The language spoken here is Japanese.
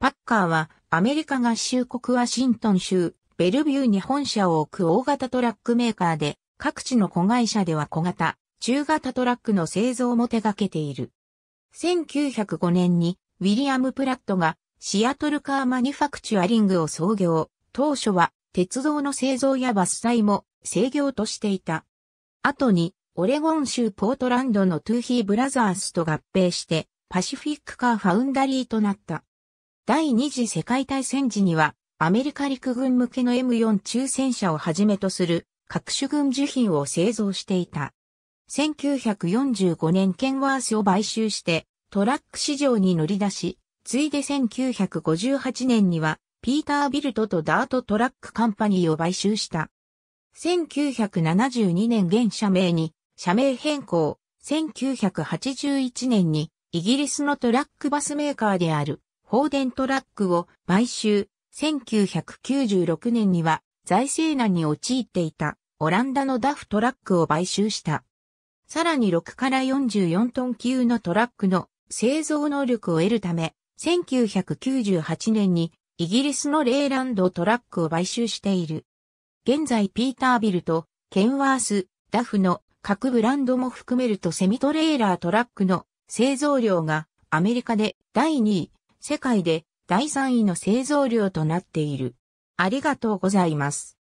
パッカーはアメリカ合衆国ワシントン州ベルビューに本社を置く大型トラックメーカーで各地の子会社では小型、中型トラックの製造も手掛けている。1905年にウィリアム・プラットがシアトルカーマニファクチュアリングを創業。当初は鉄道の製造や伐採も制業としていた。後にオレゴン州ポートランドのトゥーヒーブラザースと合併してパシフィックカーファウンダリーとなった。第二次世界大戦時には、アメリカ陸軍向けの M4 中戦車をはじめとする各種軍需品を製造していた。1945年ケンワースを買収してトラック市場に乗り出し、ついで1958年にはピータービルトとダートトラックカンパニーを買収した。1972年現社名に社名変更、1981年にイギリスのトラックバスメーカーである放電トラックを買収、1996年には財政難に陥っていたオランダのダフトラックを買収した。さらに6から44トン級のトラックの製造能力を得るため、1998年にイギリスのレーランドトラックを買収している。現在ピータービルとケンワース、ダフの各ブランドも含めるとセミトレーラートラックの製造量がアメリカで第2位、世界で第3位の製造量となっている。ありがとうございます。